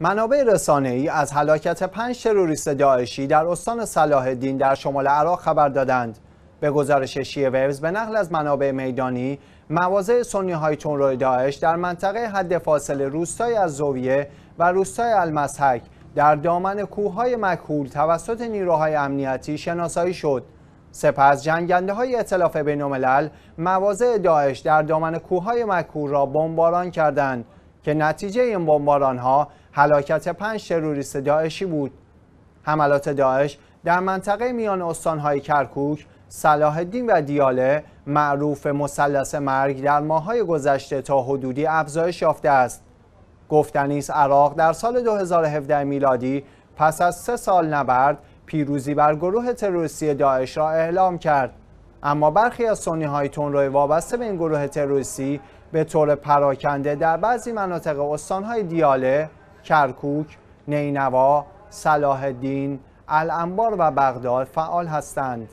منابع رسانه‌ای از هلاکت پنج تروریست داعشی در استان صلاح الدین در شمال عراق خبر دادند. به گزارش شیعه ویوز به نقل از منابع میدانی، مواضع سنی های تون داعش در منطقه حد فاصل روستای از زویه و روستای المسحک در دامن کوههای مکهول توسط نیروهای امنیتی شناسایی شد. سپس جنگنده های اطلاف بین الملل مواضع داعش در دامن کوههای مکهول را بمباران کردند که نتیجه این بمباران ها هلاکت پنج تروریست داعشی بود حملات داعش در منطقه میان استانهای کرکوک صلاح الدین و دیاله معروف مثلث مرگ در ماههای گذشته تا حدودی افزایش یافته است گفتنیست عراق در سال 2017 میلادی پس از سه سال نبرد پیروزی بر گروه تروریستی داعش را اعلام کرد اما برخی از سنی های روی وابسته به این گروه تروریستی به طور پراکنده در بعضی مناطق استانهای دیاله کرکوک، نینوا، صلاح الدین، الانبار و بغداد فعال هستند.